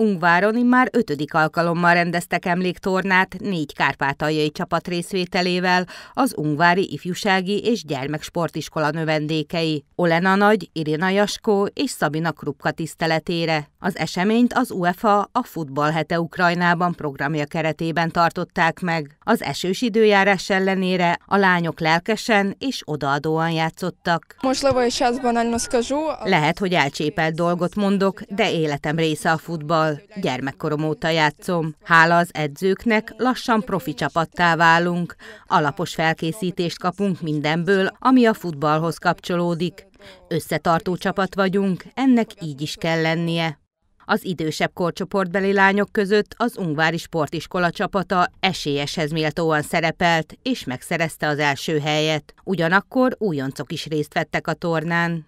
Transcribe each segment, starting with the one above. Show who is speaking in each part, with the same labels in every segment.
Speaker 1: Ungváron már ötödik alkalommal rendeztek emléktornát négy kárpátaljai csapat részvételével az Ungvári Ifjúsági és Gyermeksportiskola növendékei Olena Nagy, Irina Jaskó és Szabina Krupka tiszteletére. Az eseményt az UEFA a Futball Hete Ukrajnában programja keretében tartották meg. Az esős időjárás ellenére a lányok lelkesen és odaadóan játszottak. most Lehet, hogy elcsépelt dolgot mondok, de életem része a futball futball. Szóval gyermekkorom óta játszom. Hála az edzőknek, lassan profi csapattá válunk. Alapos felkészítést kapunk mindenből, ami a futballhoz kapcsolódik. Összetartó csapat vagyunk, ennek így is kell lennie. Az idősebb korcsoportbeli lányok között az Ungvári Sportiskola csapata esélyeshez méltóan szerepelt, és megszerezte az első helyet. Ugyanakkor újoncok is részt vettek a tornán.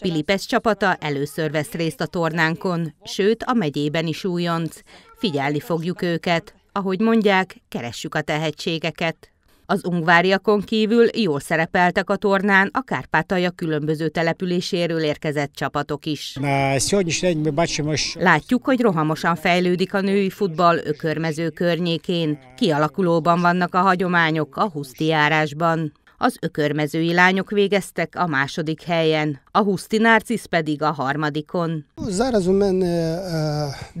Speaker 1: Pilipes csapata először vesz részt a tornánkon, sőt a megyében is újonc. Figyelni fogjuk őket, ahogy mondják, keressük a tehetségeket. Az ungváriakon kívül jól szerepeltek a tornán a Kárpátalja különböző településéről érkezett csapatok is. Látjuk, hogy rohamosan fejlődik a női futball ökörmező környékén. Kialakulóban vannak a hagyományok a huszti járásban az ökörmezői lányok végeztek a második helyen, a Husztinárcisz pedig a harmadikon. Eh,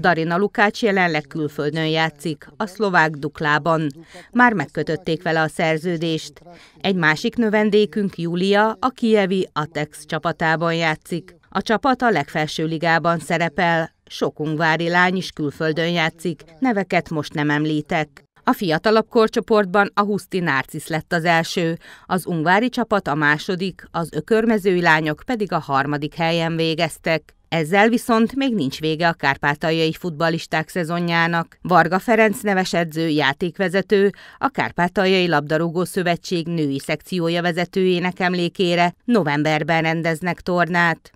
Speaker 1: Darina Lukács jelenleg külföldön játszik, a szlovák duklában. Már megkötötték vele a szerződést. Egy másik növendékünk, Júlia, a kijevi Atex csapatában játszik. A csapat a legfelső ligában szerepel, sok ungvári lány is külföldön játszik, neveket most nem említek. A fiatalabb korcsoportban a Huszti Nárcisz lett az első, az Ungvári csapat a második, az ökörmezői lányok pedig a harmadik helyen végeztek. Ezzel viszont még nincs vége a kárpátaljai futballisták szezonjának. Varga Ferenc neves edző, játékvezető, a Kárpátaljai Labdarúgó Szövetség női szekciója vezetőjének emlékére novemberben rendeznek tornát.